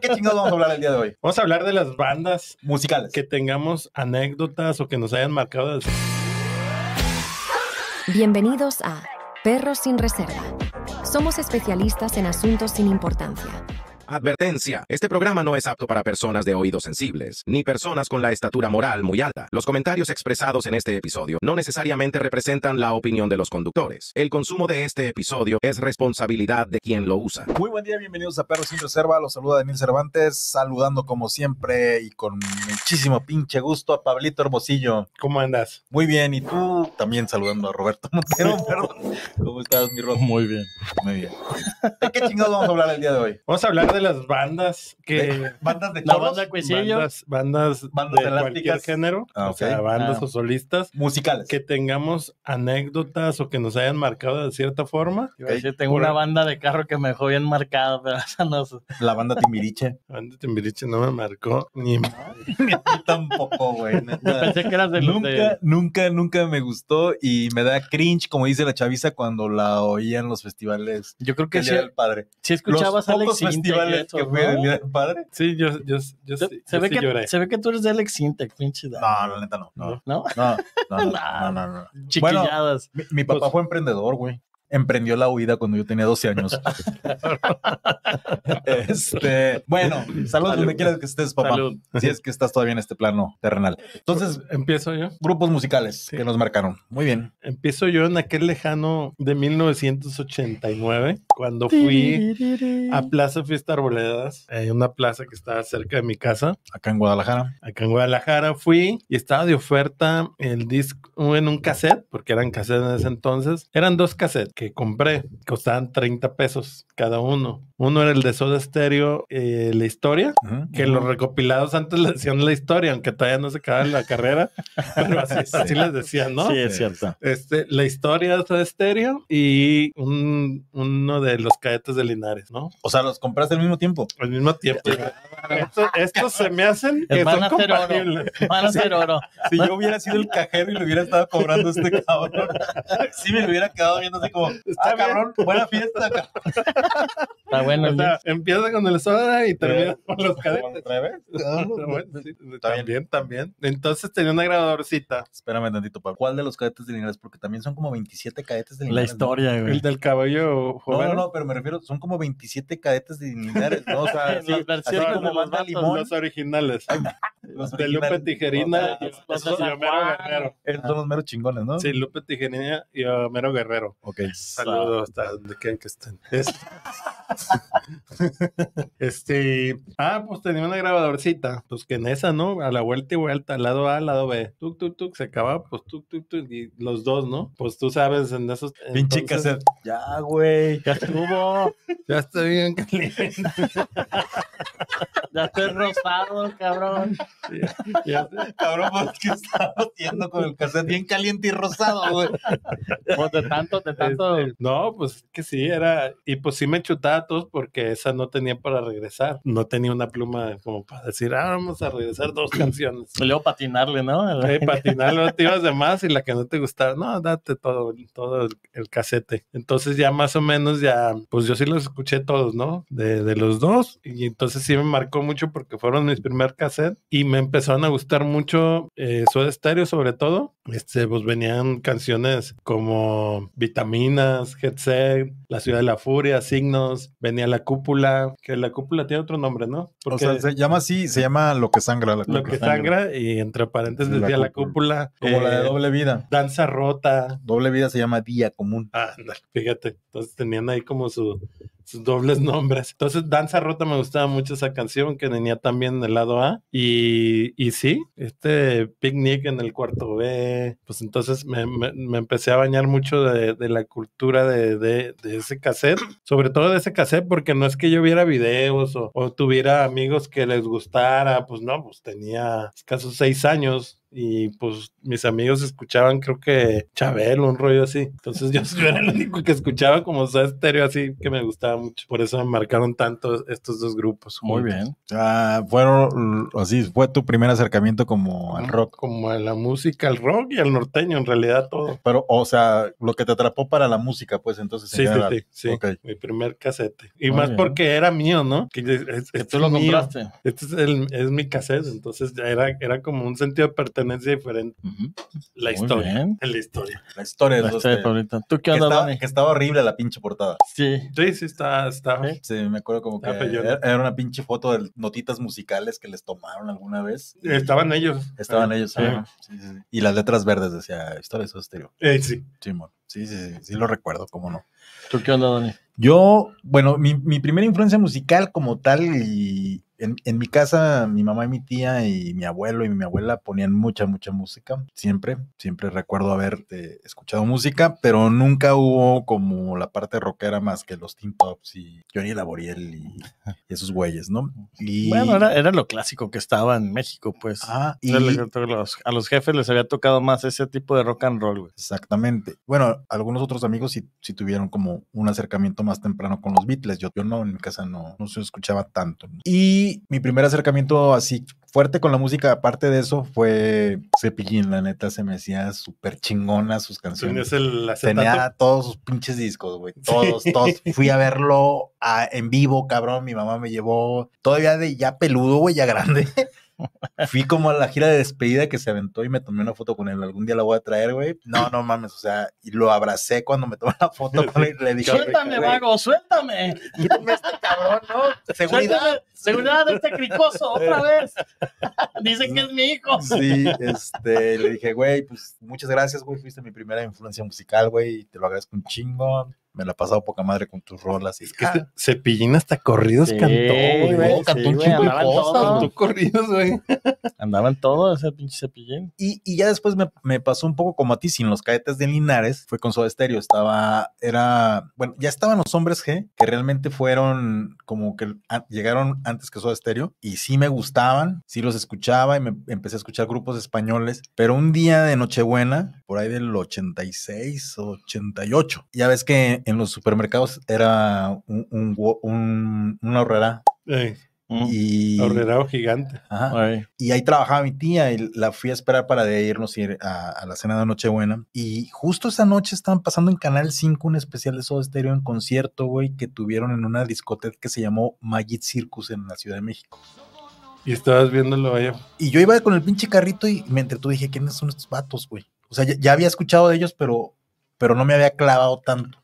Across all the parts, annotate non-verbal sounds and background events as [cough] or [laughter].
qué chingados vamos a hablar el día de hoy? Vamos a hablar de las bandas musicales. Que tengamos anécdotas o que nos hayan marcado. Bienvenidos a Perros sin Reserva. Somos especialistas en asuntos sin importancia Advertencia. Este programa no es apto para personas de oídos sensibles, ni personas con la estatura moral muy alta. Los comentarios expresados en este episodio no necesariamente representan la opinión de los conductores. El consumo de este episodio es responsabilidad de quien lo usa. Muy buen día, bienvenidos a Perros sin Reserva. Los saluda Daniel Cervantes, saludando como siempre y con muchísimo pinche gusto a Pablito Hermosillo. ¿Cómo andas? Muy bien, y tú también saludando a Roberto Montero, [laughs] ¿Cómo estás, mi Muy bien. Muy bien. ¿De qué chingados vamos a hablar el día de hoy? Vamos a hablar de las bandas que. [laughs] bandas de coros. banda Bandas, bandas, de cualquier género. Ah, o sea, bandas ah. o solistas. Musicales. Que tengamos anécdotas o que nos hayan marcado de cierta forma. Yo tengo una banda de carro que me dejó bien marcado pero [laughs] La banda Timbiriche. La banda Timbiriche no me marcó ni [laughs] tampoco, güey. Pensé que eras de nunca, nunca, nunca me gustó y me da cringe, como dice la chaviza, cuando la oía en los festivales. Yo creo que, sí. El padre. Si escuchabas los Alex que padre? Sí, yo, yo, yo, se, ve sí que, lloré. Se ve que tú eres de Alex Sintek, pinche. No, la neta no. ¿No? No, no, no. no, [laughs] no, Chiquilladas. mi, papá pues- fue emprendedor, güey emprendió la huida cuando yo tenía 12 años. [laughs] Este, bueno, saludos donde que estés, papá. Si es que estás todavía en este plano terrenal. Entonces, empiezo yo. Grupos musicales que nos marcaron. Muy bien. Empiezo yo en aquel lejano de 1989, cuando fui a Plaza Fiesta Arboledas, En eh, una plaza que estaba cerca de mi casa. Acá en Guadalajara. Acá en Guadalajara fui y estaba de oferta el disco en un cassette, porque eran cassettes en ese entonces. Eran dos cassettes que compré costaban 30 pesos cada uno. Uno era el de Soda Stereo, eh, la historia, que los recopilados antes le decían la historia, aunque todavía no se en la carrera, [laughs] pero así, les decían, ¿no? Sí, es cierto. Este, la historia de Soda Stereo y uno de los cadetes de Linares, ¿no? O sea, los compraste al mismo tiempo. Al mismo tiempo. estos, se me hacen que son compatibles. Van a ser oro. Si yo hubiera sido el [laughs] cajero y le hubiera estado cobrando este cabrón, sí me hubiera quedado viendo así como [laughs] está ah, cabrón, buena fiesta. Está bueno. empieza con el soda y termina con los cadetes. [laughs] Ah, también, también. Entonces tenía una grabadorcita. Espérame tantito, ¿Cuál de los cadetes de Linares? Porque también son como 27 cadetes de Linares. La historia, güey. El del caballo No, no, no, pero me refiero, son como 27 cadetes de Linares, O sea, [laughs] sí, como más limón. Los originales. de Lupe Tijerina y Homero Guerrero. Son los mero chingones, ¿no? Sí, Lupe Tijerina y Homero Guerrero. Ok. Saludos hasta donde quieran que estén. [laughs] este, ah, pues tenía una grabadorcita, pues que en esa, ¿no? A la vuelta y vuelta, lado A, lado B, tuk, tuk, tuk, se acaba pues tuk, tuk, tuk, y los dos, ¿no? Pues tú sabes, en esos... Pinche cassette. Ya, güey, ya estuvo, ya estoy bien [laughs] caliente. ya estoy rosado, cabrón. cabrón, porque pues, estaba con el cassette bien caliente y rosado, güey. Pues de tanto, de tanto no, pues que sí, era. Y pues sí me chutaba a todos porque esa no tenía para regresar. No tenía una pluma como para decir, ah, vamos a regresar dos [clears throat] canciones. Y luego patinarle, ¿no? Sí, [laughs] patinarle, te ibas de más y la que no te gustaba, no, date todo, todo el, casete. Entonces ya más o menos ya, pues yo sí los escuché todos, ¿no? De, los dos. Y entonces sí me marcó mucho porque fueron mis primer cassette y me empezaron a gustar mucho eh, estéreo sobre todo. Este, pues venían canciones como Vitamina Headset, La Ciudad de la Furia, Signos, venía La Cúpula, que La Cúpula tiene otro nombre, ¿no? o sea, se llama así, se llama Lo que sangra la cúpula. Lo que sangra y entre paréntesis la decía La Cúpula. Como la de eh, Doble Vida. Danza Rota. Doble Vida se llama Día Común. Ah, fíjate, entonces tenían ahí como su sus dobles [laughs] nombres. Entonces, Danza Rota me gustaba mucho esa canción que tenía también en el lado A. Y, y sí, este picnic en el cuarto B. Pues entonces me, empecé a bañar mucho de, la cultura de, de, ese cassette, sobre todo de ese cassette, porque no es que yo viera videos o, tuviera amigos que les gustara. Pues no, pues tenía escasos seis años y pues mis amigos escuchaban creo que Chabelo, un rollo así. Entonces yo, [laughs] era el único que escuchaba como sea estéreo así que me gustaba mucho. Por eso me marcaron tanto estos dos grupos. Muy bien. Ah, fueron así, fue tu primer acercamiento como al rock. Como a la música, al rock y al norteño, en realidad todo. Pero, o sea, lo que te atrapó para la música, pues entonces. En sí, general. sí, sí, sí, Mi primer casete. Y más porque era mío, ¿no? Que ¿Tú lo Este es, es mi casete, entonces era, era como un sentido de tendencia diferente. La historia. La historia. La historia la ¿Tú qué onda, que estaba, que estaba horrible la pinche portada. Sí. Sí, sí, está. estaba Sí, me acuerdo como que era, una pinche foto de notitas musicales que les tomaron alguna vez. Estaban ellos. Estaban ah, ellos, sí. sí, sí, Y las letras verdes decía historia es Eh, sí. Sí, Sí, sí, sí, sí, lo recuerdo, cómo no. ¿Tú qué onda, Dani? Yo, bueno, mi, mi primera influencia musical como tal y en, en, mi casa, mi mamá y mi tía y mi abuelo y mi abuela ponían mucha, mucha música. Siempre, siempre recuerdo haber eh, escuchado música, pero nunca hubo como la parte rockera más que los Teen Tops y Johnny Laboriel y, esos güeyes, ¿no? Y, bueno, era, lo clásico que estaba en México, pues. Ah, y, a los jefes les había tocado más ese tipo de rock and roll, güey. Exactamente. Bueno, algunos otros amigos sí, sí, tuvieron como un acercamiento más temprano con los Beatles. Yo, no, en mi casa no, no se escuchaba tanto. Y mi primer acercamiento así fuerte con la música, aparte de eso, fue Cepillín, la neta, se me hacía súper chingona sus canciones. Tenía todos sus pinches discos, güey, todos, todos. Fui a verlo en vivo, cabrón, mi mamá me llevó, todavía de ya peludo, güey, ya grande. Fui como a la gira de despedida que se aventó y me tomé una foto con él. Algún día la voy a traer, güey. No, no mames, o sea, y lo abracé cuando me tomé la foto con él. Le dije, suéltame, vago, suéltame. Quítame este cabrón, ¿no? Seguridad. seguridad de este cricoso, otra vez. [laughs] dice que es mi hijo. Sí, este, le dije, güey, pues muchas gracias, güey. Fuiste mi primera influencia musical, güey. Te lo agradezco un chingo me la pasado poca madre con tus rolas. es que ah. Cepillín hasta corridos cantó, güey. cantó un chingo de cosas, cantó corridos, güey. [laughs] Andaban todos ese pinche Cepillín. Y, y ya después me, me, pasó un poco como a ti, sin los cadetes de Linares, fue con Soda Stereo, estaba, era, bueno, ya estaban los hombres G, que realmente fueron como que llegaron antes que Soda Estéreo. y sí me gustaban, sí los escuchaba y me empecé a escuchar grupos españoles, pero un día de Nochebuena, por ahí del 86 o 88, ya ves que en los supermercados era un, un, un, mm. gigante. y ahí trabajaba mi tía y la fui a esperar para de irnos a, la cena de Nochebuena. Y justo esa noche estaban pasando en Canal 5 un especial de Soda Stereo en concierto, güey, que tuvieron en una discoteca que se llamó Magic Circus en la Ciudad de México. Y estabas viéndolo allá. Y yo iba con el pinche carrito y me entretuve. Dije, ¿quiénes son estos vatos, güey? O sea, ya, ya, había escuchado de ellos, pero, pero no me había clavado tanto.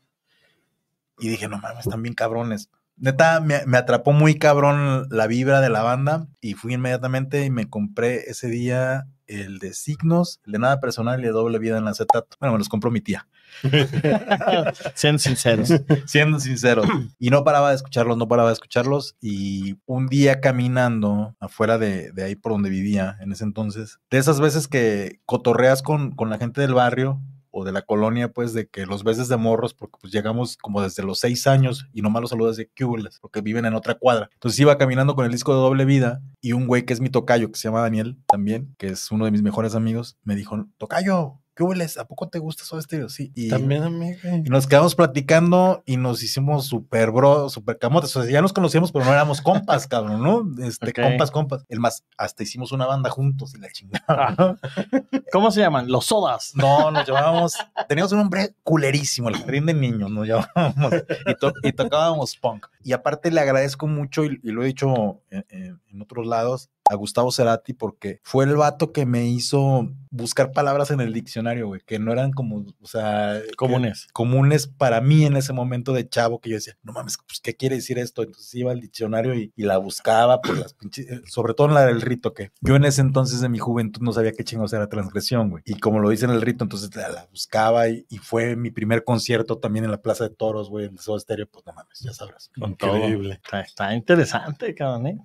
Y dije, no mames, están bien cabrones. Neta, me, atrapó muy cabrón la vibra de la banda y fui inmediatamente y me compré ese día el de signos, el de nada personal y de doble vida en la acetato. Bueno, me los compró mi tía. [laughs] Siendo sinceros. [laughs] Siendo sinceros. Y no paraba de escucharlos, no paraba de escucharlos. Y un día caminando afuera de, ahí por donde vivía en ese entonces, de esas veces que cotorreas con, con la gente del barrio o de la colonia, pues, de que los veces de morros, porque pues llegamos como desde los seis años y nomás los saludas de cubles porque viven en otra cuadra. Entonces iba caminando con el disco de doble vida y un güey que es mi tocayo, que se llama Daniel también, que es uno de mis mejores amigos, me dijo, tocayo, ¿Qué hueles? ¿A poco te gusta Soda Stereo? Sí. Y, También a mí, nos quedamos platicando y nos hicimos súper bro, súper camotes. O sea, ya nos conocíamos, pero no éramos compas, [laughs] cabrón, ¿no? Este, compas, compas. El más, hasta hicimos una banda juntos y la chingada. Ah. ¿Cómo se llaman? Los Sodas. No, nos llamábamos, teníamos un nombre culerísimo, el jardín de niños, nos llamábamos. Y, tocábamos punk. Y aparte le agradezco mucho, y, lo he dicho en otros lados, a Gustavo Cerati porque fue el vato que me hizo buscar palabras en el diccionario, güey, que no eran como, o sea, comunes. Comunes para mí en ese momento de chavo que yo decía, no mames, pues, ¿qué quiere decir esto? Entonces iba al diccionario y, la buscaba por las pinches, eh, sobre todo en la del rito, que yo en ese entonces de mi juventud no sabía qué chingos era transgresión, güey. Y como lo dice en el rito, entonces la, buscaba y, fue mi primer concierto también en la Plaza de Toros, güey, en el Sol Estéreo, pues no mames, ya sabrás. Increíble. Está, está interesante, cabrón, ¿eh?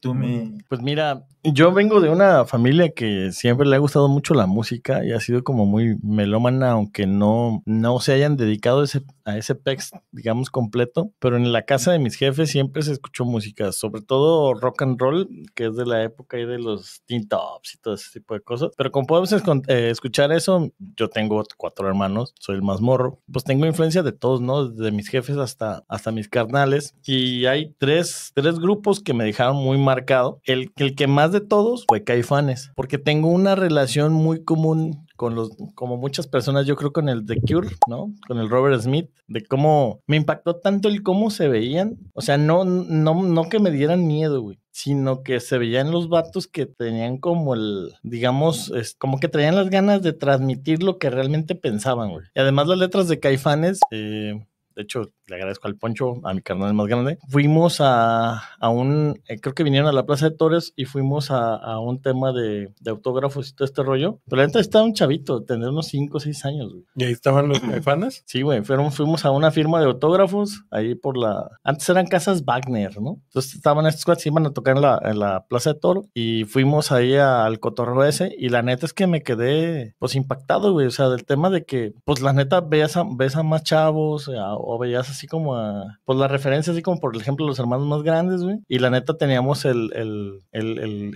tú me... Pues mira, yo vengo de una familia que siempre le ha gustado mucho la música y ha sido como muy melómana, aunque no, no se hayan dedicado ese, a ese pex, digamos, completo. Pero en la casa de mis jefes siempre se escuchó música, sobre todo rock and roll, que es de la época y de los tintops y todo ese tipo de cosas. Pero como podemos eh, escuchar eso, yo tengo cuatro hermanos, soy el más morro, pues tengo influencia de todos, ¿no? Desde mis jefes hasta, hasta mis carnales. Y hay tres, tres grupos que me dejaron muy marcado. El, el que más de todos fue Caifanes, porque tengo una relación muy común con los, como muchas personas, yo creo con el The Cure, ¿no? Con el Robert Smith, de cómo me impactó tanto el cómo se veían. O sea, no, no, no que me dieran miedo, güey sino que se veían los vatos que tenían como el, digamos, es, como que traían las ganas de transmitir lo que realmente pensaban, Y además las letras de Caifanes, eh, de hecho, le agradezco al Poncho, a mi carnal más grande. Fuimos a, un, eh, creo que vinieron a la Plaza de Torres y fuimos a, un tema de, autógrafos y todo este rollo. Pero la neta estaba un chavito, tener unos 5 o 6 años, ¿Y ahí estaban los [clears throat] fans? sí, güey, fuimos a una firma de autógrafos ahí por la... Antes eran casas Wagner, ¿no? Entonces estaban estos cuates, iban a tocar en la, Plaza de Toro y fuimos ahí al cotorro ese y la neta es que me quedé pues impactado, güey. O sea, del tema de que pues la neta veas ves a más chavos eh, o veías a así como a, pues las referencias así como por ejemplo los hermanos más grandes, güey. Y la neta teníamos el, el,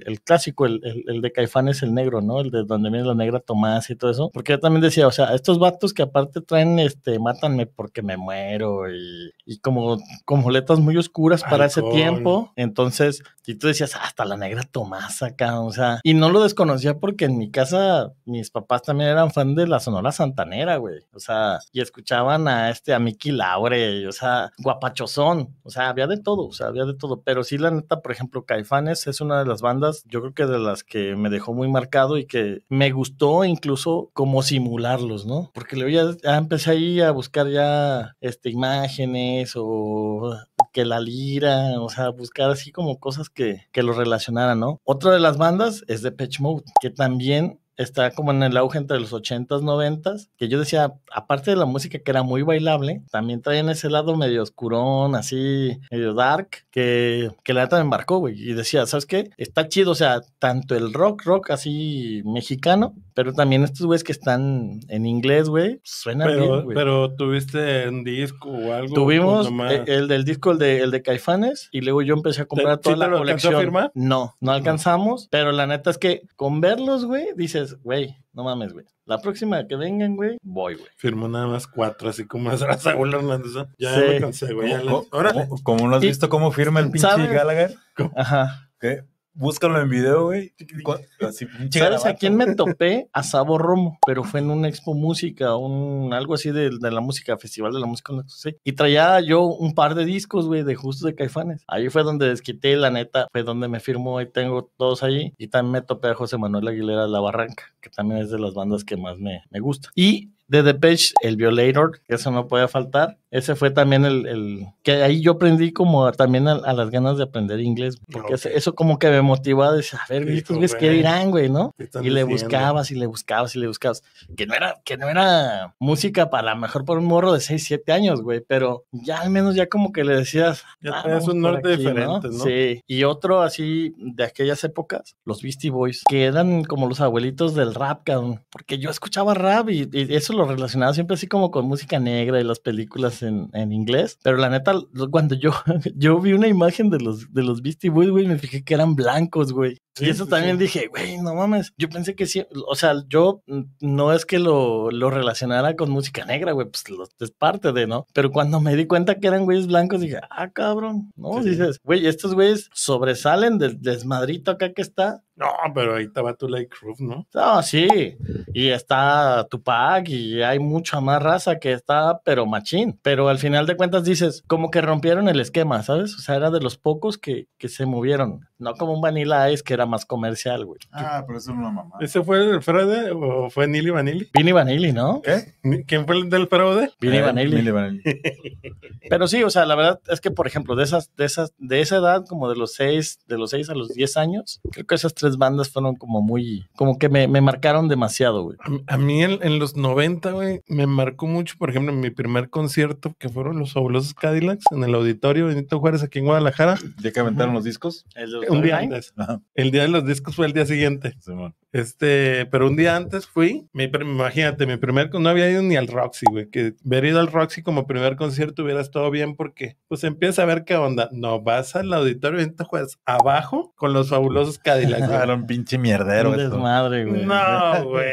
el, clásico, el, el, de Caifanes el negro, ¿no? El de donde viene la negra Tomás y todo eso. Porque yo también decía, o sea, estos vatos que aparte traen, este, mátanme porque me muero y, y como, como letras muy oscuras para ese tiempo. Entonces, ...y tú decías, ah, hasta la negra Tomás acá, o sea, y no lo desconocía porque en mi casa mis papás también eran fan de la Sonora Santanera, güey. O sea, y escuchaban a este, a Mickey Laure o sea, guapachosón, o sea, había de todo, o sea, había de todo, pero sí la neta, por ejemplo, Caifanes es una de las bandas, yo creo que de las que me dejó muy marcado y que me gustó incluso como simularlos, ¿no? Porque le voy ya empecé ahí a buscar ya este, imágenes o que la lira, o sea, buscar así como cosas que, que los relacionaran, ¿no? Otra de las bandas es de Pitch Mode, que también está como en el auge entre los 80s, 90s, que yo decía, aparte de la música que era muy bailable, también traían ese lado medio oscurón, así, medio dark, que, que la neta me embarcó, güey. Y decía, ¿sabes qué? Está chido, o sea, tanto el rock, rock así mexicano, pero también estos güeyes que están en inglés, güey, suena pero, bien, Pero tuviste un disco o algo. Tuvimos eh, el, del disco, el de, el de Caifanes, y luego yo empecé a comprar toda la colección. A firmar? No, no alcanzamos, pero la neta es que con verlos, güey, dices, güey, no mames, güey. La próxima que vengan, güey, voy, güey. Firmo nada más cuatro, así como [laughs] a Saúl Hernández. Ya me cansé, güey. Como, como, no has visto cómo firma el pinche Gallagher. Ajá. ¿Qué? Búscalo en video, güey. a quién me topé? A Sabo Romo, pero fue en una expo música, un algo así de, la música, festival de la música, no sé. Y traía yo un par de discos, güey, de Justo de Caifanes. Ahí fue donde desquité, la neta, fue donde me firmó y tengo todos allí. Y también me topé a José Manuel Aguilera de La Barranca, que también es de las bandas que más me, me gusta. Y de The Page, el Violator, que eso no puede faltar. Ese fue también el, el que ahí yo aprendí como también a, las ganas de aprender inglés, porque eso como que me motivó a decir, a ver, qué dirán, güey, no? Y le buscabas y le buscabas y le buscabas. Que no era, que no era música para la lo mejor por un morro de 6, 7 años, güey, pero ya al menos ya como que le decías. Ya es ah, un norte diferente, ¿no? Sí. Y otro así de aquellas épocas, los Beastie Boys, que eran como los abuelitos del rap, porque yo escuchaba rap y, y eso lo Relacionado siempre así como con música negra y las películas en, inglés, pero la neta, cuando yo, [laughs] yo vi una imagen de los, de los Beastie Boys, güey, me fijé que eran blancos, güey y eso también dije, güey, no mames. Yo pensé que sí. O sea, yo no es que lo, lo relacionara con música negra, güey, pues es parte de, ¿no? Pero cuando me di cuenta que eran güeyes blancos, dije, ah, cabrón. No, dices, güey, estos güeyes sobresalen del desmadrito acá que está. No, pero ahí estaba tu Lake Roof, ¿no? No, sí. Y está tu pack y hay mucha más raza que está, pero machín. Pero al final de cuentas dices, como que rompieron el esquema, ¿sabes? O sea, era de los pocos que, que se movieron. No como un Vanilla Ice que era más comercial, güey. Ah, pero eso es una mamá. ¿Ese fue el fraude o fue Nili Vanilli? Vini Vanilli, ¿no? ¿Qué? ¿Quién fue el del fraude? Vini eh, Vanilli. [laughs] pero sí, o sea, la verdad es que, por ejemplo, de esas, de esas, de esa edad, como de los seis, de los seis a los diez años, creo que esas tres bandas fueron como muy, como que me, marcaron demasiado, güey. A, mí en, los 90, güey, me marcó mucho, por ejemplo, en mi primer concierto que fueron los fabulosos Cadillacs en el auditorio Benito Juárez aquí en Guadalajara. ¿Ya que aventaron los discos? un El día de los discos fue el día siguiente. Este, pero un día antes fui, mi, imagínate, mi primer, no había ido ni al Roxy, güey, que haber ido al Roxy como primer concierto hubieras todo bien porque, pues empieza a ver qué onda. No, vas al auditorio y te juegas abajo con los fabulosos Cadillac [laughs] pinche mierdero. güey. No, güey.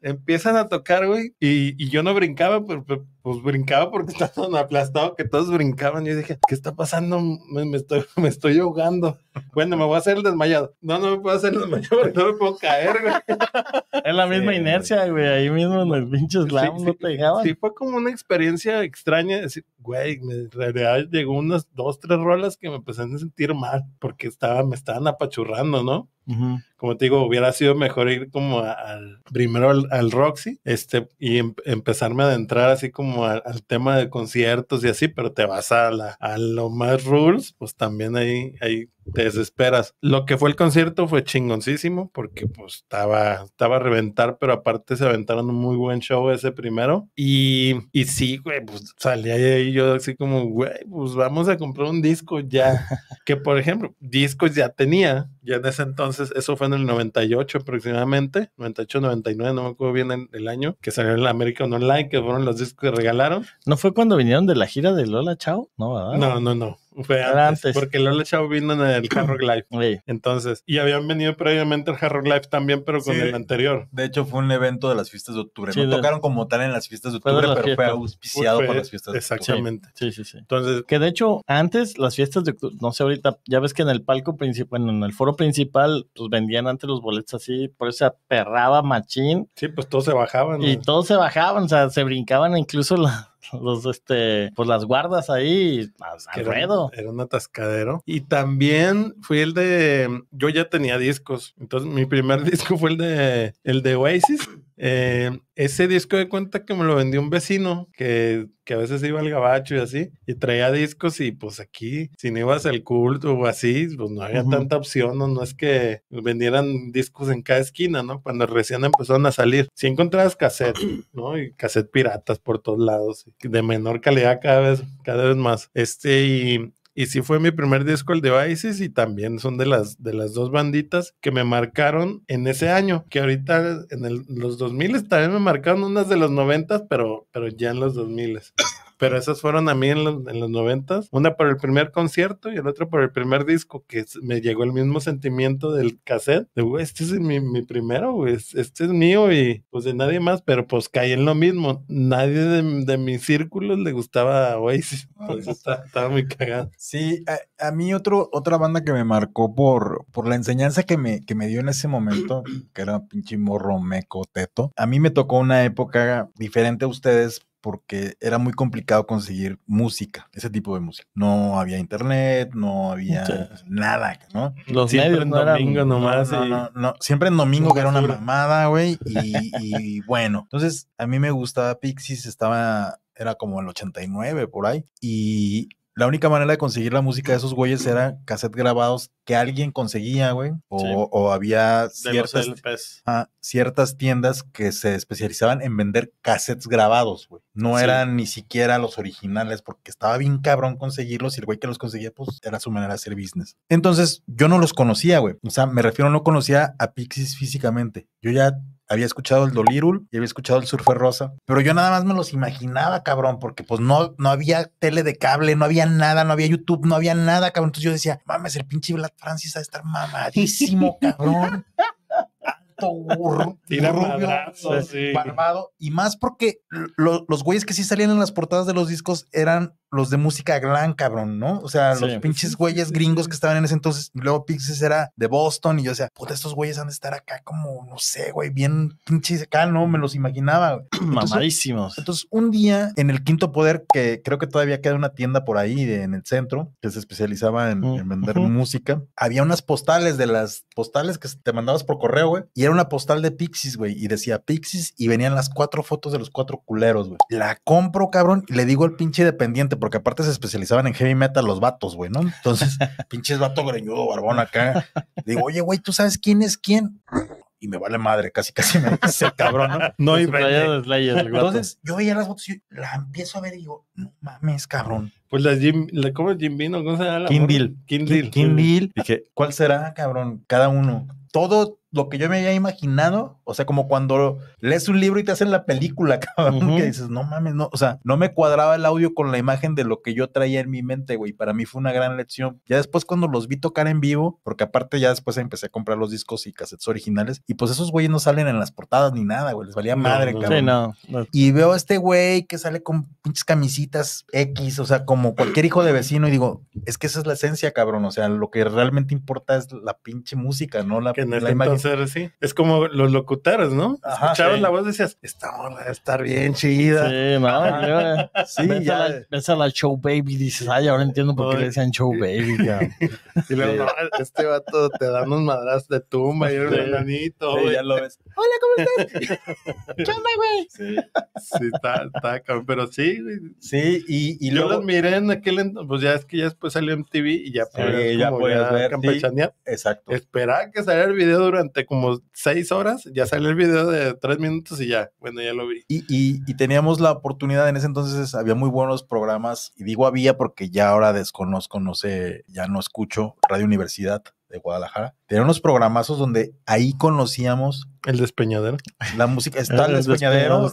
Empiezan a tocar, güey, y, yo no brincaba, pero, pues brincaba porque [laughs] estaba tan aplastado que todos brincaban. Yo dije, ¿qué está pasando? Me, estoy, [laughs] me estoy ahogando. Bueno, me voy a hacer el desmayado. No, no me puedo hacer el desmayado porque no me puedo caer, güey. Es la misma inercia, güey. Ahí mismo en el pinche no Sí, fue como una experiencia extraña. Decir, güey, me, en realidad llegó unas dos, tres rolas que me empecé a sentir mal porque estaba, me estaban apachurrando, ¿no? como te digo, hubiera sido mejor ir como al primero al, Roxy, este, y em, empezarme a adentrar así como al tema de conciertos y así, pero te vas a, a lo más rules, pues también ahí, ahí te desesperas. Lo que fue el concierto fue chingoncísimo porque pues estaba, estaba a reventar, pero aparte se aventaron un muy buen show ese primero. Y, y sí, pues salí ahí yo así como, güey, pues vamos a comprar un disco ya. [laughs] que por ejemplo, discos ya tenía, ya en ese entonces, eso fue en el 98 aproximadamente, 98, 99, no me acuerdo bien el, año, que salió el American Online, que fueron los discos que regalaron. ¿No fue cuando vinieron de la gira de Lola Chao? No, No, no, no. Fue antes, Porque Lola Chao vino en el [clears throat] Hard Rock Entonces, y habían venido previamente al Hard Rock también, pero con el anterior. De hecho, fue un evento de las fiestas de octubre. tocaron como tal en las fiestas de octubre, pero fue auspiciado por las fiestas de octubre. Exactamente. Sí, sí, sí. Entonces, que de hecho, antes las fiestas de octubre, no sé, ahorita, ya ves que en el palco principal, bueno, en el foro principal, pues vendían antes los boletos así, por eso se aperraba machín. Sí, pues todos se bajaban. Y todos se bajaban, o sea, se brincaban incluso la [laughs] los, este, pues las guardas ahí, Al Era, era, un atascadero. Y también fui el de, yo ya tenía discos, entonces mi primer [laughs] disco fue el de, el de Oasis. Eh, ese disco de cuenta que me lo vendió un vecino que, a veces iba al gabacho y así, y traía discos y pues aquí, si no ibas al culto o así, pues no había tanta opción, ¿no? no es que vendieran discos en cada esquina, ¿no? Cuando recién empezaron a salir, si encontrabas cassette, [clears throat] ¿no? Y cassette piratas por todos lados, de menor calidad cada vez, cada vez más. Este, y y sí fue mi primer disco, el de Oasis y también son de las, de las dos banditas que me marcaron en ese año, que ahorita en el, los 2000 también me marcaron unas de los 90, pero, pero ya en los 2000. Pero esas fueron a mí en, los, en los noventas, una por el primer concierto y el otro por el primer disco, que me llegó el mismo sentimiento del cassette, este es mi, primero, este es mío y pues de nadie más, pero pues caí en lo mismo. Nadie de, de mis círculos le gustaba Oasis, [laughs] pues estaba, estaba muy cagado. Sí, a, mí otro, otra banda que me marcó por, por la enseñanza que me, que me dio en ese momento, [clears throat] que era pinche morro meco teto, a mí me tocó una época diferente a ustedes porque era muy complicado conseguir música, ese tipo de música. No había internet, no había pues, nada, ¿no? Los siempre medios domingo nomás. No, no, no, siempre en domingo que era una mamada, güey. [laughs] Y, y bueno, entonces a mí me gustaba Pixies, estaba, era como el 89 por ahí. Y la única manera de conseguir la música de esos güeyes era cassettes grabados que alguien conseguía, güey. O, había ciertas, ciertas tiendas que se especializaban en vender cassettes grabados, güey. No eran ni siquiera los originales porque estaba bien cabrón conseguirlos y el güey que los conseguía, pues era su manera de hacer business. Entonces, yo no los conocía, güey. O sea, me refiero, no conocía a Pixis físicamente. Yo ya había escuchado el Dolirul y había escuchado el Surfer Rosa, pero yo nada más me los imaginaba, cabrón, porque pues no, no había tele de cable, no había nada, no había YouTube, no había nada, cabrón. Entonces yo decía, mames, el pinche Vlad Francis ha de estar mamadísimo, [laughs] cabrón. Pues, y más porque los güeyes que sí salían en las portadas de los discos eran los de música glam, cabrón, ¿no? O sea, los pinches güeyes gringos que estaban en ese entonces, luego Pixies era de Boston, y yo decía, puta, estos güeyes han de estar acá como, no sé, güey, bien pinches acá, no me los imaginaba. güey. [clears throat] Mamadísimos. Entonces, un día en el Quinto Poder, que creo que todavía queda una tienda por ahí en el centro, que se especializaba en, mm, vender música, había unas postales de las postales que te mandabas por correo, güey, y era una postal de Pixies, güey, y decía Pixis y venían las cuatro fotos de los cuatro culeros, güey. La compro, cabrón, y le digo al pinche dependiente, porque aparte se especializaban en heavy metal los vatos, güey, ¿no? Entonces, [laughs] pinches vato greñudo, barbón acá. Digo, oye, güey, ¿tú sabes quién es quién? Y me vale madre, casi, casi me dice el cabrón, ¿no? No, y vato. Entonces, yo veía las fotos y la empiezo a ver y digo, no mames, cabrón. Pues la Jim, la, ¿cómo es Jim Vino, ¿Cómo se llama? Kim Bill. Kim Bill. Kim Bill. Dije, ¿cuál será, cabrón? Cada uno. Todo lo que yo me había imaginado, o sea, como cuando lees un libro y te hacen la película, [laughs] cabrón, que dices, no mames, no, o sea, no me cuadraba el audio con la imagen de lo que yo traía en mi mente, güey, para mí fue una gran lección. Ya después cuando los vi tocar en vivo, porque aparte ya después empecé a comprar los discos y cassettes originales, y pues esos güeyes no salen en las portadas ni nada, güey, les valía madre, cabrón. Sí, no, Y veo a este güey que sale con pinches camisitas X, o sea, como cualquier hijo de vecino, y digo, es que esa es la esencia, cabrón, o sea, lo que realmente importa es la pinche música, no la, la imagen ser así. Es como los locutores, ¿no? Ajá, la voz y decías, esta morra debe estar bien chida. Sí, eh, [laughs] sí, ya. la, ves a la show baby, dices, ay, ahora entiendo por qué le decían show baby, [laughs] y luego, no, este vato te da unos madras de tumba y un enanito. Sí, ya lo ves. [laughs] Hola, ¿cómo estás? ¿Qué onda, güey? Sí, sí, está, está, pero sí, Sí, y, y yo luego... los miré en aquel entonces, pues ya es que ya después salió en TV y ya, sí, ya podías ver. exacto. Esperaba que saliera el video durante como seis horas, ya sale el video de tres minutos y ya, bueno, ya lo vi. Y, teníamos la oportunidad, en ese entonces había muy buenos programas, y digo había porque ya ahora desconozco, no sé, ya no escucho Radio Universidad de Guadalajara. Tenía unos programazos donde ahí conocíamos. El despeñadero. La música. Está el, despeñadero.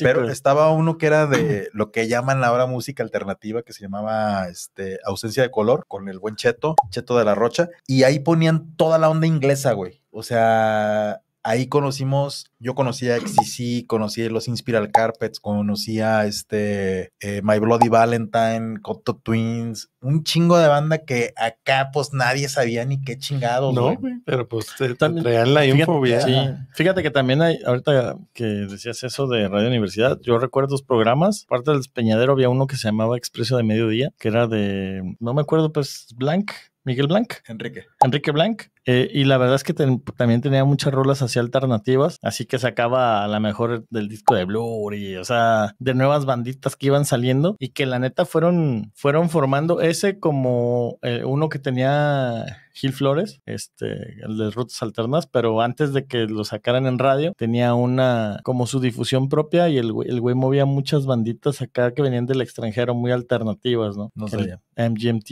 Pero estaba uno que era de lo que llaman ahora música alternativa, que se llamaba este, Ausencia de Color, con el buen Cheto, Cheto de la Rocha. Y ahí ponían toda la onda inglesa, güey. O sea, ahí conocimos, yo conocía XCC, conocí los Inspiral Carpets, conocía este eh, My Bloody Valentine, Cotto Twins, un chingo de banda que acá pues nadie sabía ni qué chingado. No, pero pues también, Real la fíjate, fíjate que también hay, ahorita que decías eso de Radio Universidad, yo recuerdo dos programas, aparte del Peñadero había uno que se llamaba Expreso de Mediodía, que era de, no me acuerdo, pues Blank, Miguel Blank. Enrique. Enrique Blank. Eh, y la verdad es que también tenía muchas rolas así alternativas, así que sacaba a la mejor del disco de Blur y, o sea, de nuevas banditas que iban saliendo y que la neta fueron, fueron formando ese como eh, uno que tenía Gil Flores, este, el de Rutas Alternas, pero antes de que lo sacaran en radio, tenía una, como su difusión propia y el, güey movía muchas banditas acá que venían del extranjero muy alternativas, ¿no? No sé. MGMT,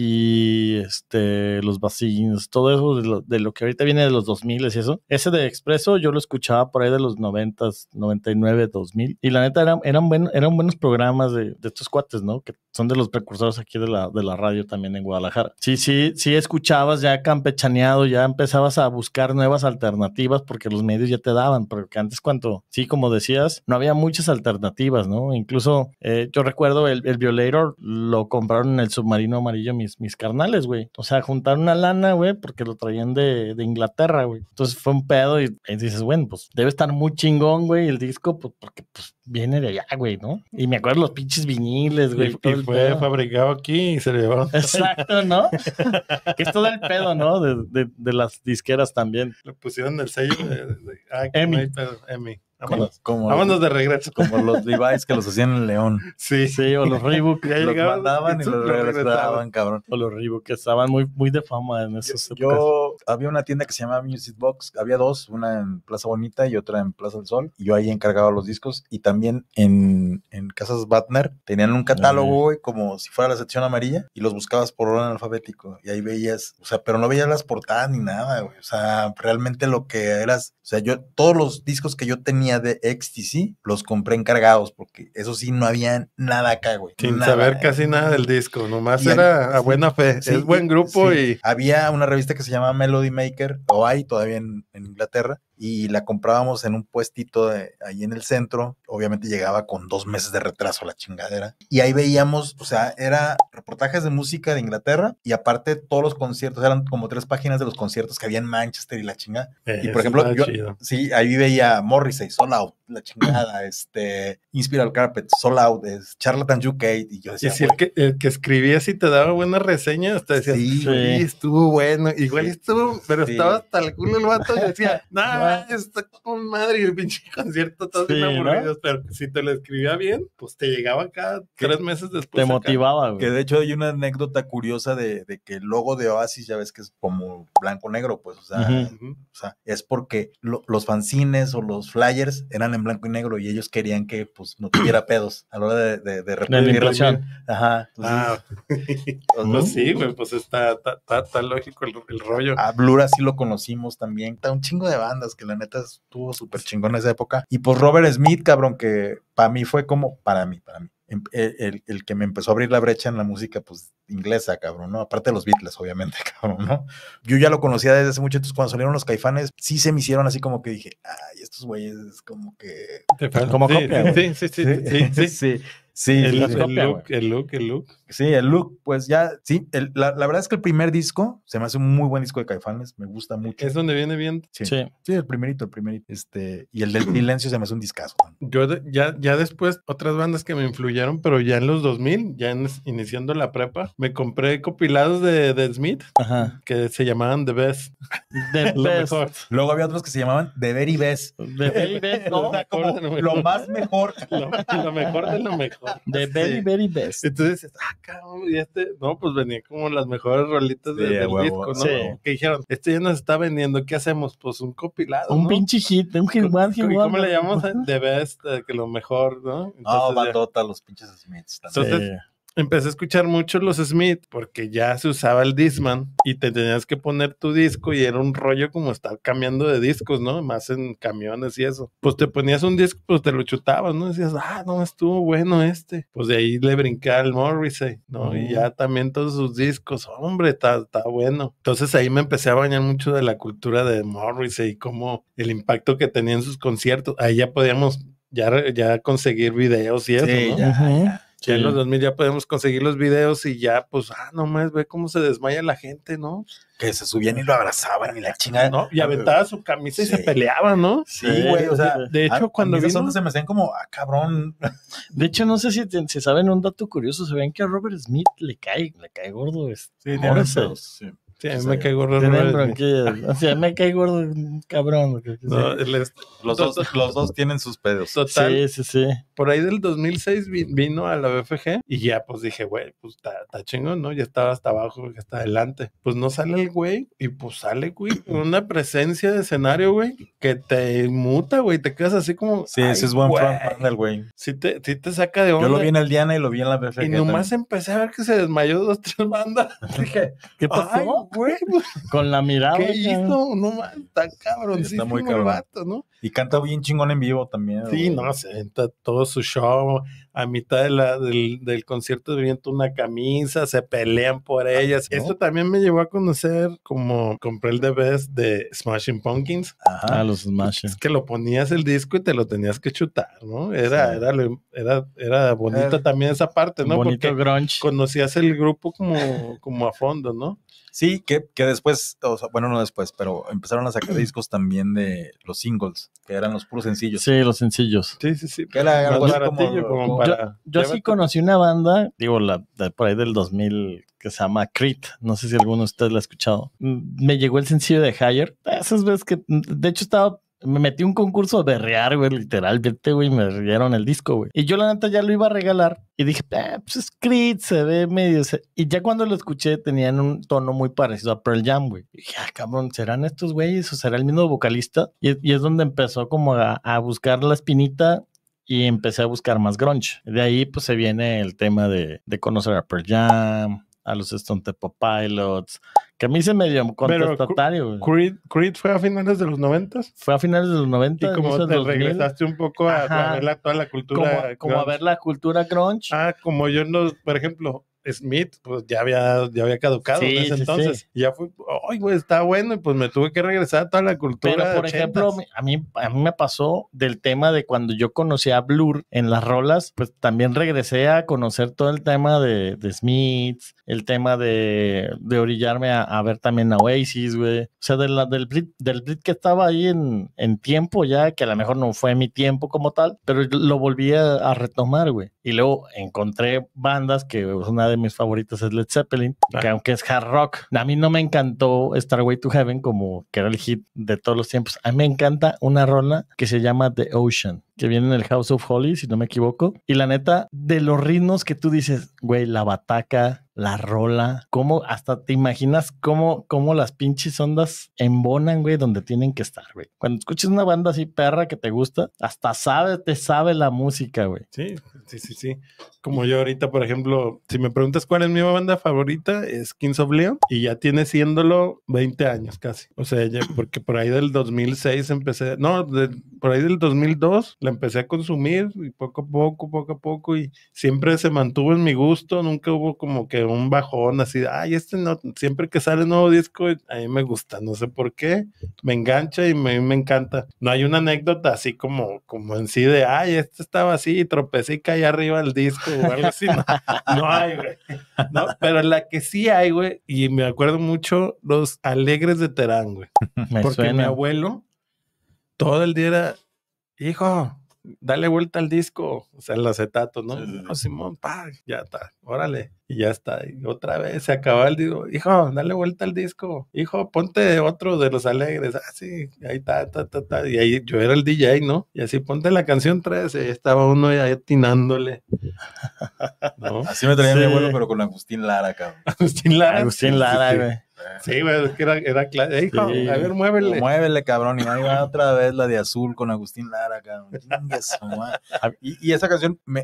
este, los Bassins, todo eso de, lo que ahorita viene de los 2000 y eso. Ese de Expreso yo lo escuchaba por ahí de los 90, 99, 2000. Y la neta eran, eran, eran buenos programas de, de, estos cuates, ¿no? Que son de los precursores aquí de la, de la radio también en Guadalajara. Sí, sí, sí escuchabas ya campechaneado, ya empezabas a buscar nuevas alternativas porque los medios ya te daban, porque antes cuando, sí, como decías, no había muchas alternativas, ¿no? Incluso eh, yo recuerdo el, el Violator lo compraron en el submarino amarillo mis, mis carnales, güey. O sea, juntaron una lana, güey, porque lo traían de, de Inglaterra, güey. Entonces fue un pedo y, dices, bueno, pues debe estar muy chingón, güey, el disco, pues porque pues viene de allá, güey, ¿no? Y me acuerdo los pinches viniles, güey. Y, fue fabricado aquí y se lo llevaron. Exacto, ¿no? que [laughs] es todo el pedo, ¿no? De, de, de, las disqueras también. Le pusieron el sello de, de ah, Emmy. Vámonos, como, de regreso. Como los Levi's que los hacían en León. [laughs] Sí. Sí, o los Reebok. Ya los mandaban y los regresaban, cabrón. O los Reebok que estaban muy, muy de fama en esos yo, yo, había una tienda que se llamaba Music Box. Había dos, una en Plaza Bonita y otra en Plaza del Sol. Y yo ahí encargaba los discos. Y también en, en Casas Batner tenían un catálogo, güey, como si fuera la sección amarilla. Y los buscabas por orden alfabético. Y ahí veías, o sea, pero no veías las portadas ni nada, güey. O sea, realmente lo que eras, o sea, yo, todos los discos que yo tenía de Ecstasy los compré encargados, porque eso sí, no había nada acá, güey. Sin saber casi nada del disco, nomás era a buena fe. es buen grupo y... Había una revista que se llamaba Melody Maker, o hay todavía en Inglaterra, y la comprábamos en un puestito ahí en el centro. Obviamente llegaba con dos meses de retraso la chingadera. Y ahí veíamos, o sea, era reportajes de música de Inglaterra y aparte todos los conciertos, eran como tres páginas de los conciertos que había en Manchester y la chingada. y por ejemplo, yo, sí, ahí veía Morrissey, Soul Out, la chingada, este, Inspiral Carpet, Soul Out, Charlatan UK. Y yo decía, y si el que, que escribía si te daba buena reseña hasta decía sí, estuvo bueno, igual estuvo, pero estaba hasta el culo el vato y decía, [laughs] nada está con madre y el pinche [laughs] concierto pero si te lo escribía bien, pues te llegaba cada tres meses después. Te motivaba, Que de hecho hay una anécdota curiosa de, que el logo de Oasis, ya ves que es como blanco-negro, pues, o sea, es porque los fanzines o los flyers eran en blanco y negro y ellos querían que, pues, no tuviera [clears throat] pedos a la hora de, de, la repetir. Ajá. Ah. [laughs] pues, ¿no? sí, güey, pues está, lógico el, rollo. A Blur así lo conocimos también. Está un chingo de bandas que la neta estuvo súper chingón esa época. Y pues Robert Smith, cabrón, que para mí fue como, para mí, para mí, em, el, que me empezó a abrir la brecha en la música, pues, inglesa, cabrón, ¿no? Aparte de los Beatles, obviamente, [laughs] cabrón, ¿no? Yo ya lo conocía desde hace mucho, entonces cuando salieron los caifanes, sí se me hicieron así como que dije, ay, estos güeyes es como que... Como sí, copia, sí, sí, sí, sí, sí, sí, el look, el look, el look. Sí, el look, pues ya, sí, la, verdad es que el primer disco se me hace un muy buen disco de Caifanes, me gusta mucho. Es donde viene bien. Sí, sí, el primerito, el primerito. Este, y el del silencio se me hace un discazo. Yo ya, ya después, otras bandas que me influyeron, pero ya en los 2000, ya iniciando la prepa, me compré copilados de, de Smith que se llamaban The Best. The [laughs] lo Luego había otros que se llamaban The Very Best. The Very [laughs] Best, ¿no? lo más mejor. [laughs] Lo, mejor de lo mejor. The Very, very Best. Entonces, ah, y este, no, pues venía como las mejores rolitas de, del disco, ¿no? Que dijeron, este ya nos está vendiendo, ¿qué hacemos? Pues un copilado Un pinche hit, un hit, ¿Cómo le llamamos? [laughs] de best, que lo mejor, ¿no? Entonces, oh, los pinches Smiths también. Entonces, empecé a escuchar mucho los Smith porque ya se usaba el Disman y te tenías que poner tu disco y era un rollo como estar cambiando de discos, ¿no? Más en camiones y eso. Pues te ponías un disco, pues te lo chutabas, ¿no? Decías, ah, no, estuvo bueno este. Pues de ahí le brinqué al Morrissey, ¿no? Y mm. ya también todos sus discos, hombre, está, bueno. Entonces ahí me empecé a bañar mucho de la cultura de Morrissey y cómo el impacto que tenía en sus conciertos. Ahí ya podíamos ya, ya conseguir videos y eso, ¿no? en los 2000 ya podemos conseguir los videos y ya, pues, ah, no más, ve cómo se desmaya la gente, ¿no? Que se subían y lo abrazaban y la chingada. ¿No? Y ah, pues, aventaba su camisa y se peleaban, ¿no? Sí, güey, o sea. De hecho, ah, cuando se me hacían como, ah, cabrón. De hecho, no sé si, se saben un dato curioso, se ven que a Robert Smith le cae, le cae gordo. Este, sí, de Sí. Sí, me cae gordo. O sea, me cae cabrón. los, dos, tienen sus pedos. Total. Sí, sí, sí. Por ahí del 2006 vino a la BFG y ya pues dije, güey, pues está chingón, ¿no? Ya estaba hasta abajo, ya está adelante. Pues no sale el güey y pues sale, güey, una presencia de escenario, güey, que te muta, güey, te quedas así como. Sí, ese es buen panel, güey. Sí te, te saca de onda. Yo lo vi en el Diana y lo vi en la BFG. Y nomás empecé a ver que se desmayó dos, tres bandas. [laughs] Dije, ¿qué pasó? güey, [laughs] Con la mirada. ¿Qué hizo? No man, tan cabroncísimo sí, está muy cabrón. el vato, ¿no? Y canta bien chingón en vivo también. Sí, no, se entra todo su show. A mitad del, concierto concierto viento una camisa, se pelean por ah, ellas. Esto también me llevó a conocer como compré el DVD de Smashing Pumpkins. Ajá, ah, los Smashing. Es que lo ponías el disco y te lo tenías que chutar, ¿no? Era, era, era, bonita también esa parte, ¿no? Bonito Porque Conocías el grupo como, como a fondo, ¿no? Sí, que, después, bueno, no después, pero empezaron a sacar [clears throat] discos también de los singles, que eran los puros sencillos. Sí, los sencillos. Sí, sí, sí. era algo yo, sí conocí una banda, digo, la, por ahí del 2000, que se llama Creed. No sé si alguno de ustedes la ha escuchado. Mm, me llegó el sencillo de Higher. Esas veces que, de hecho, estaba me metí un concurso de rear, güey, literalmente, güey, me rieron el disco, güey. Y yo la neta ya lo iba a regalar y dije, eh, pues es Creed, se ve medio... Y ya cuando lo escuché tenían un tono muy parecido a Pearl Jam, güey. Y dije, ah, cabrón, ¿serán estos güeyes o será el mismo vocalista? Y, es donde empezó como a, buscar la espinita y empecé a buscar más grunge. De ahí pues se viene el tema de, de conocer a Pearl Jam, a los Stone Pilots, que a mí se me dio contestatario. Creed, Creed, fue a finales de los noventas. Fue a finales de los 90 Y como te regresaste un poco a, ver toda la cultura. Como, como, a ver la cultura crunch. Ah, como yo no, por ejemplo, Smith, pues ya había, ya había caducado en ese entonces. Y ya fue, ay, güey, está bueno, y pues me tuve que regresar a toda la cultura. Pero, por ejemplo, a mí, a mí me pasó del tema de cuando yo conocí a Blur en las rolas, pues también regresé a conocer todo el tema de, de Smith, el tema de, de orillarme a, ver también a Oasis, güey. O sea, de del, del que estaba ahí en, en tiempo ya, que a lo mejor no fue mi tiempo como tal, pero lo volví a, retomar, güey. Y luego encontré bandas que una de mis favoritos es Led Zeppelin, que aunque es hard rock, a mí no me encantó Starway to Heaven como que era el hit de todos los tiempos. A mí me encanta una rola que se llama The Ocean que viene en el House of Holly, si no me equivoco. Y la neta, de los ritmos que tú dices, güey, la bataca, la rola, cómo hasta te imaginas cómo, cómo las pinches ondas embonan, güey, donde tienen que estar, güey. Cuando escuchas una banda así perra que te gusta, hasta sabe, te sabe la música, güey. Sí, sí, sí, sí. Como yo ahorita, por ejemplo, si me preguntas cuál es mi banda favorita, es Kings of Leon y ya tiene siéndolo 20 años casi. O sea, porque por ahí del 2006 empecé, no, por ahí del 2002 la empecé a consumir y poco a poco, poco a poco, y siempre se mantuvo en mi gusto, nunca hubo como que un bajón así, ay, este no, siempre que sale un nuevo disco, a mí me gusta, no sé por qué, me engancha y me, me encanta. No hay una anécdota así como, como en sí de, ay, este estaba así y tropecé y caí arriba el disco o algo así, no, hay, güey. No, pero la que sí hay, güey, y me acuerdo mucho, los alegres de Terán, güey. [laughs] Porque mi abuelo todo el día era, hijo, dale vuelta al disco, o sea, el acetato, ¿no? no Simón, pa, ya está, órale, y ya está. Y otra vez se acaba el disco, hijo, dale vuelta al disco, hijo, ponte otro de los alegres, ah, sí, ahí está, ta, ta, ta, y ahí yo era el DJ, ¿no? Y así ponte la canción 3, estaba uno ahí atinándole. Así me traía mi abuelo, pero con Agustín Lara, cabrón. Agustín Lara. Agustín Lara, güey. Sí, güey, era, era claro. A ver, muévele. Muévele, cabrón. Y ahí va otra vez la de azul con Agustín Lara, cabrón. y, esa canción me,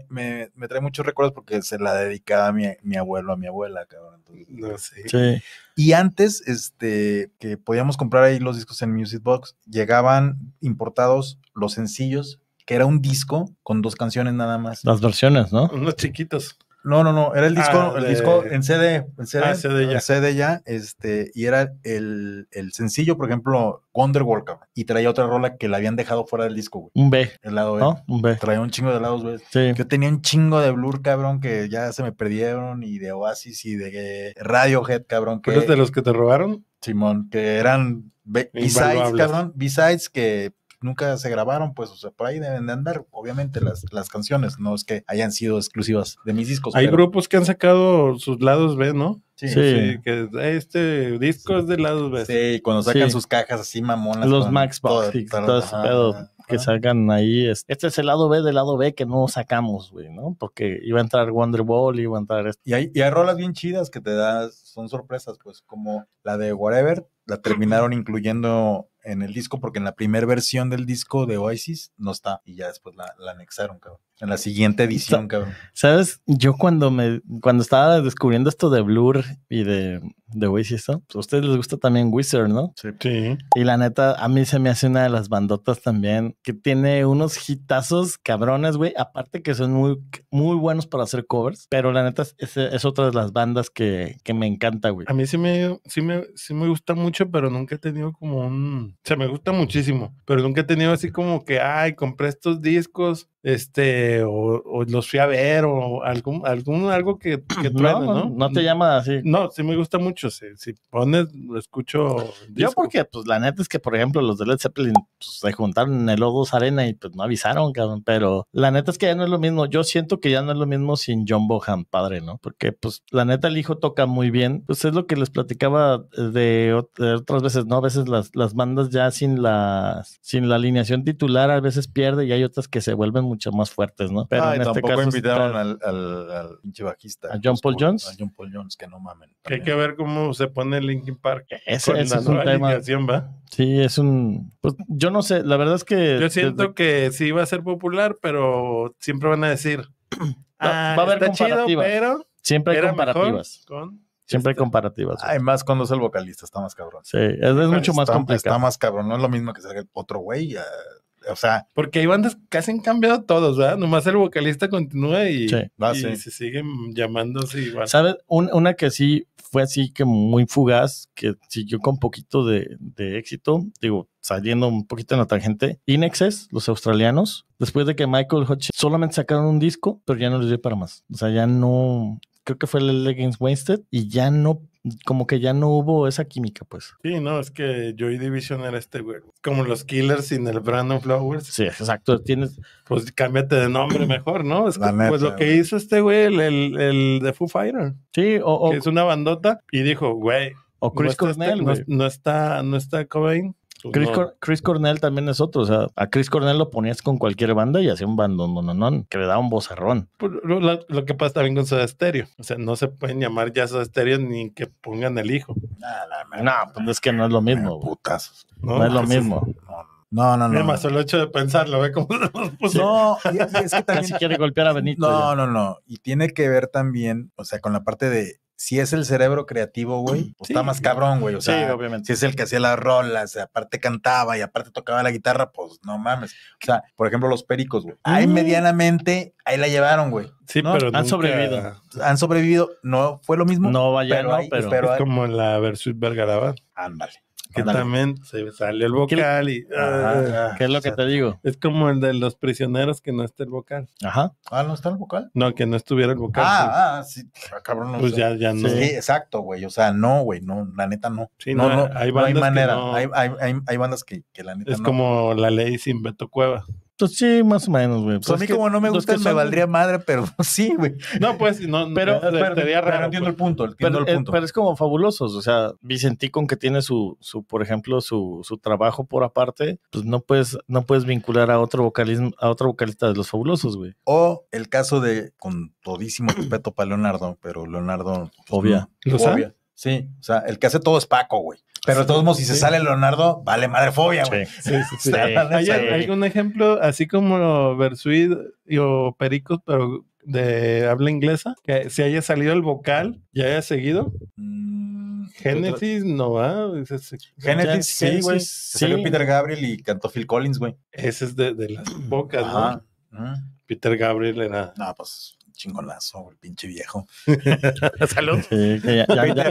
trae muchos recuerdos porque se la dedicaba mi, mi abuelo a mi abuela, cabrón. no sé. Sí. Y antes, este, que podíamos comprar ahí los discos en Music Box, llegaban importados los sencillos, que era un disco con dos canciones nada más. Las versiones, ¿no? Unos chiquitos. No, no, no, era el ah, disco, el disco en CD, en CD, ah, CD, ya. este, y era el, sencillo, por ejemplo, Wonderwall, cabrón, y traía otra rola que la habían dejado fuera del disco, güey. Un B. El lado B. ¿No? E. Un B. Traía un chingo de lados güey. Sí. Yo tenía un chingo de Blur, cabrón, que ya se me perdieron, y de Oasis, y de Radiohead, cabrón. Que... ¿Eres de los que te robaron? Simón, que eran B-sides, cabrón, B-sides que nunca se grabaron, pues, o sea, por ahí deben de andar, obviamente, las, las canciones, no es que hayan sido exclusivas de mis discos. Hay grupos que han sacado sus lados B, ¿no? Sí, sí. que este disco es de lados B. Sí, cuando sacan sus cajas así mamonas. Los Max que sacan ahí. Este. es el lado B del lado B que no sacamos, güey, ¿no? Porque iba a entrar Ball, iba a entrar este. Y hay, y hay rolas bien chidas que te das, son sorpresas, pues, como la de Whatever, la terminaron incluyendo en el disco porque en la primera versión del disco de Oasis no está y ya después la, la anexaron, cabrón. En la siguiente edición, cabrón. Sabes, yo cuando me, cuando estaba descubriendo esto de Blur y de, de y eso, pues, a ustedes les gusta también Wizard, ¿no? Sí. Y la neta, a mí se me hace una de las bandotas también, que tiene unos hitazos cabrones, güey. Aparte que son muy, muy buenos para hacer covers, pero la neta es, otra de las bandas que, me encanta, güey. A mí sí me, sí me, sí me gusta mucho, pero nunca he tenido como un, o sea, me gusta muchísimo, pero nunca he tenido así como que, ay, compré estos discos este, o, los fui a ver, o algún, algún algo que, [clears throat] no, ¿no? te mm. llama así. No, sí me gusta mucho, si, pones, lo escucho. Yo porque, pues, la neta es que, por ejemplo, los de Led Zeppelin pues, se juntaron en el O2 Arena y, pues, no avisaron, pero la neta es que ya no es lo mismo, yo siento que ya no es lo mismo sin John Bohan, padre, ¿no? Porque, pues, la neta, el hijo toca muy bien, pues, es lo que les platicaba de, otras veces, ¿no? A veces las, las bandas ya sin la, sin la alineación titular a veces pierde y hay otras que se vuelven mucho más fuertes, ¿no? Pero ah, en este tampoco caso invitaron al, pinche bajista. A pues, John Paul Jones. A John Paul Jones, que no mamen. Que hay que ver cómo se pone el Linkin Park. E, la es un ¿va? Sí, es un. Pues yo no sé, la verdad es que. Yo siento que sí va a ser popular, pero siempre van a decir. [clears throat] Ah, va a haber comparativas. Chido, pero siempre hay comparativas. Con Siempre hay este". comparativas. Además, más cuando es el vocalista, está más cabrón. Sí, es, mucho más complicado. Está más cabrón, no es lo mismo que salga otro güey o sea. Porque hay bandas casi han cambiado todos, ¿verdad? Nomás el vocalista continúa y, ah, se siguen llamando así igual. ¿Sabes? una que sí fue así que muy fugaz, que siguió con poquito de, éxito, digo, saliendo un poquito en la tangente. Inexes, los australianos, después de que Michael Hutchins solamente sacaron un disco, pero ya no les dio para más. O sea, ya no. Creo que fue el Leggings Wasted y ya no como que ya no hubo esa química, pues. Sí, no, es que Joy Division era este, güey. Como los Killers sin el Brandon Flowers. Sí, exacto. Tienes. Pues cámbiate de nombre [clears throat] mejor, ¿no? Es pues lo que hizo este güey, el, el, Foo Fighter. Sí, o. que es una bandota y dijo, güey. O Chris este Cornell, está, no está Cobain. Pues Chris, Cornell también es otro. O sea, a Chris Cornell lo ponías con cualquier banda y hacía un bandón, no, que le daba un vocerrón. Pues, lo, que pasa también con Soda Stereo. O sea, no se pueden llamar ya Soda Stereo ni que pongan el hijo. No, pues es que no es lo mismo. No, es lo mismo. No, no, no. Además, el hecho de pensarlo, ¿ve cómo [laughs] No, es que [laughs] Casi quiere golpear a Benito. No, no, no. Y tiene que ver también, o sea, con la parte de si es el cerebro creativo, güey, pues está más cabrón, güey. O sea, obviamente. si es el que hacía las rolas, aparte cantaba y aparte tocaba la guitarra, pues no mames. O sea, por ejemplo, los pericos, güey. Ahí mm. medianamente, ahí la llevaron, güey. Sí, pero han sobrevivido. Han sobrevivido. No fue lo mismo. No, vaya, pero, no, pero... es como en la versus Vergarabat. Ándale que también se sale el vocal y... Ah, ¿Qué es lo que te digo? Es como el de los prisioneros que no está el vocal. Ajá. Ah, ¿no está el vocal? No, que no estuviera el vocal. Ah, pues. ah, sí. Ah, cabrón. No pues ya, ya no. Sí, exacto, güey. O sea, no, güey, no, la neta no. Sí, no, hay, bandas hay hay, hay, hay, bandas que, que la neta es no. Es como la ley sin Beto Cueva. Pues sí, más o menos, güey. Pues, a pues mí como no me gusta, me valdría madre, pero [laughs] sí, güey. No, pues, no, pero, pero, entiendo el punto, entiendo el punto. pero es como fabulosos, o sea, Vicentico, que tiene su, su por ejemplo, su, su, trabajo por aparte, pues no puedes, no puedes vincular a otro vocalismo, a otro vocalista de los fabulosos, güey. O el caso de, con todísimo respeto para Leonardo, pero Leonardo... Pues, obvia. obvia. Sí, o sea, el que hace todo es Paco, güey. Pero de todos modos, si se sale Leonardo, vale madre fobia, güey. ¿Hay algún ejemplo así como Versuit o Pericos, pero de habla inglesa? Que si haya salido el vocal y haya seguido. Mm, Genesis no va. ¿ah? Genesis, sí, güey. Se salió Peter Gabriel y cantó Phil Collins, güey. Ese es de, las bocas, ¿no? Peter Gabriel era. No, pues chingonazo, el pinche viejo. [laughs] Salud.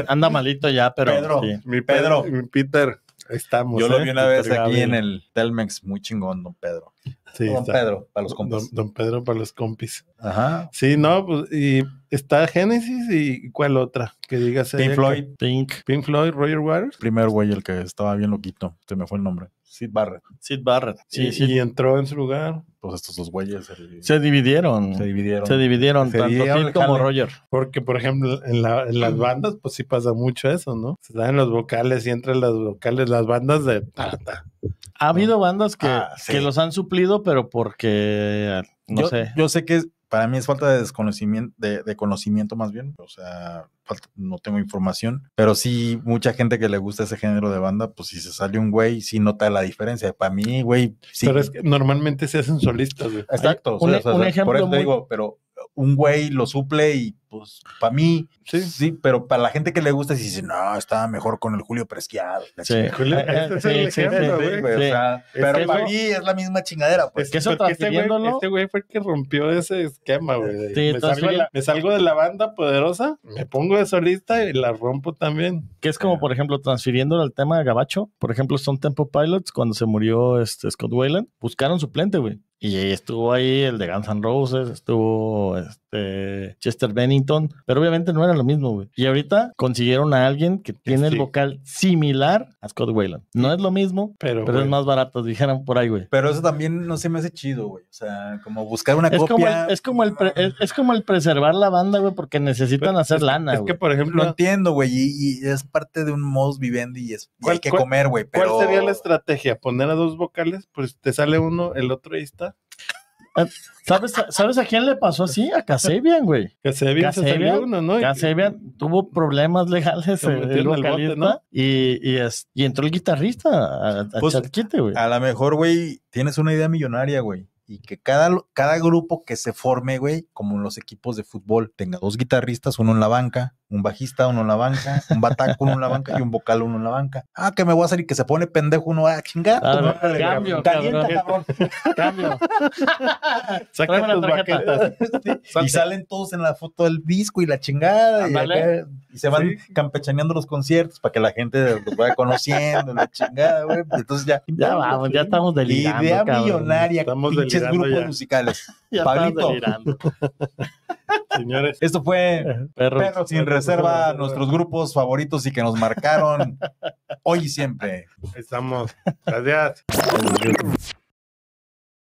anda malito ya, pero. mi Pedro. Mi Peter, estamos. Yo lo vi ¿eh? una vez aquí en el Telmex, muy chingón, don Pedro don Pedro, para los compis. Don, Pedro para los compis. Ajá. Sí, no, pues, y está Genesis y ¿cuál otra? Que digas. Pink Floyd. Pink. Pink Floyd, Roger Waters. Primer güey, el que estaba bien loquito. Se me fue el nombre. Sid Barrett. Sid Barrett. Sí, y, y entró en su lugar. Pues estos dos güeyes. Se dividieron. Se dividieron. Se dividieron, tanto Pink como Roger. Porque, por ejemplo, en, las bandas, pues sí pasa mucho eso, ¿no? Se dan los vocales y entre las vocales, las bandas de... Ha habido bandas que, ah, que los han suplido pero porque no sé. Yo sé que para mí es falta de desconocimiento, de, conocimiento más bien. O sea, no tengo información. Pero sí, mucha gente que le gusta ese género de banda, pues si se sale un güey, sí nota la diferencia. Para mí, güey, sí. Pero es que normalmente se hacen solistas, Exacto. Un, ejemplo digo, pero un güey lo suple y pues para mí, sí. pero para la gente que le gusta, si dice, no, estaba mejor con el Julio Presquiado. Sí, pero es la misma chingadera, pues. que este güey, este güey fue el que rompió ese esquema, güey. Me, salgo de la banda poderosa, me pongo de solista y la rompo también. Que es como, ah. por ejemplo, transfiriéndolo al tema de Gabacho, por ejemplo, son Tempo Pilots, cuando se murió este Scott Wayland, buscaron suplente, güey. Y estuvo ahí el de Guns N' Roses, estuvo este Chester Bennington, pero obviamente no era lo mismo, güey. Y ahorita consiguieron a alguien que tiene el vocal similar a Scott Wayland. No es lo mismo, pero, es más barato, dijeron por ahí, güey. Pero eso también no se me hace chido, güey. O sea, como buscar una es copia. Como es, como el es, como el preservar la banda, güey, porque necesitan hacer lana, Es que, por ejemplo. Lo entiendo, güey, y, es parte de un modus vivendi y, es, hay que comer, güey. Pero... ¿Cuál sería la estrategia? ¿Poner a dos vocales? Pues te sale uno, el otro ahí está. Eh, ¿Sabes, ¿Sabes a quién le pasó así? A Casebian, güey. Casebian, ¿no? tuvo problemas legales eh, y, entró el guitarrista a, a pues, güey. A lo mejor, güey, tienes una idea millonaria, güey y que cada, cada grupo que se forme, güey, como los equipos de fútbol, tenga dos guitarristas, uno en la banca, un bajista, uno en la banca, un bataco, uno en la banca y un vocal, uno en la banca. Ah, que me voy a salir, que se pone pendejo, uno, ah, chingar cambio, cabrón. Cambio. Sacan tus baquetas. [laughs] Y salen todos en la foto del disco y la chingada. Y, se van campechaneando los conciertos para que la gente los vaya conociendo, la chingada, güey. Entonces ya. Ya vamos, ya estamos delirando. Idea millonaria, estamos pinches grupos musicales. [laughs] Pablito. [laughs] Señores. Esto fue Perros, sin Reserva, nuestros grupos favoritos y que nos marcaron [laughs] hoy y siempre. Estamos. Gracias.